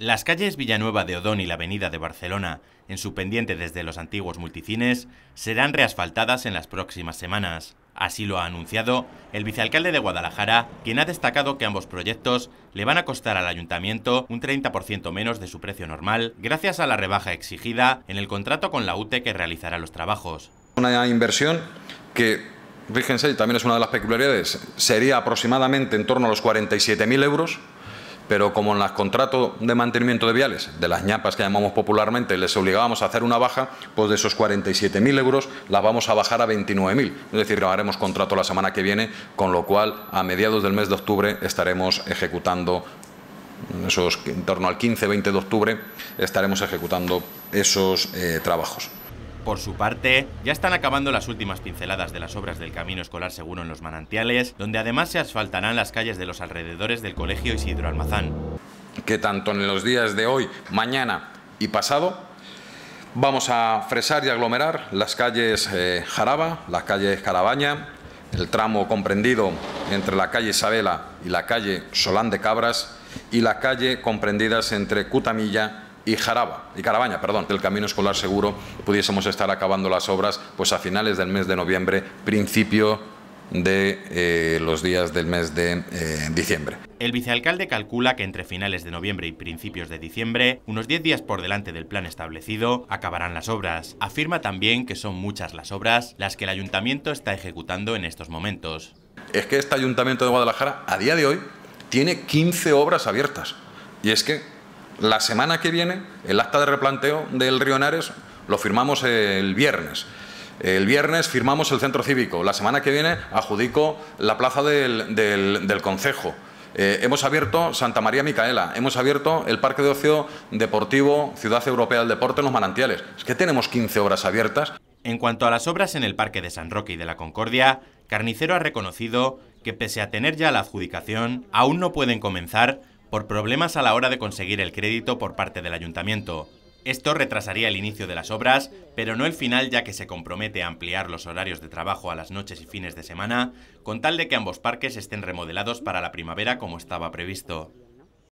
Las calles Villanueva de Odón y la Avenida de Barcelona, en su pendiente desde los antiguos multicines, serán reasfaltadas en las próximas semanas. Así lo ha anunciado el vicealcalde de Guadalajara, quien ha destacado que ambos proyectos le van a costar al ayuntamiento un 30% menos de su precio normal, gracias a la rebaja exigida en el contrato con la UTE que realizará los trabajos. Una inversión que, fíjense, también es una de las peculiaridades, sería aproximadamente en torno a los 47.000 euros pero como en los contratos de mantenimiento de viales, de las ñapas que llamamos popularmente, les obligábamos a hacer una baja, pues de esos 47.000 euros las vamos a bajar a 29.000. Es decir, haremos contrato la semana que viene, con lo cual a mediados del mes de octubre estaremos ejecutando esos, en torno al 15-20 de octubre estaremos ejecutando esos eh, trabajos. Por su parte, ya están acabando las últimas pinceladas de las obras del Camino Escolar Seguro en los Manantiales, donde además se asfaltarán las calles de los alrededores del Colegio Isidro Almazán. Que tanto en los días de hoy, mañana y pasado Vamos a fresar y aglomerar las calles eh, Jaraba, las calles Carabaña, el tramo comprendido entre la calle Isabela y la calle Solán de Cabras y la calle comprendidas entre Cutamilla y Jaraba, y Carabaña, perdón, del Camino Escolar Seguro, pudiésemos estar acabando las obras pues a finales del mes de noviembre, principio de eh, los días del mes de eh, diciembre. El vicealcalde calcula que entre finales de noviembre y principios de diciembre, unos 10 días por delante del plan establecido, acabarán las obras. Afirma también que son muchas las obras las que el ayuntamiento está ejecutando en estos momentos. Es que este ayuntamiento de Guadalajara, a día de hoy, tiene 15 obras abiertas. Y es que la semana que viene, el acta de replanteo del Río Henares lo firmamos el viernes. El viernes firmamos el centro cívico. La semana que viene adjudico la plaza del, concejo. Eh, hemos abierto Santa María Micaela, hemos abierto el Parque de Ocio Deportivo Ciudad Europea del Deporte en los Manantiales. Es que tenemos 15 obras abiertas. En cuanto a las obras en el Parque de San Roque y de la Concordia, Carnicero ha reconocido que pese a tener ya la adjudicación, aún no pueden comenzar por problemas a la hora de conseguir el crédito por parte del ayuntamiento. Esto retrasaría el inicio de las obras, pero no el final ya que se compromete a ampliar los horarios de trabajo a las noches y fines de semana, con tal de que ambos parques estén remodelados para la primavera como estaba previsto.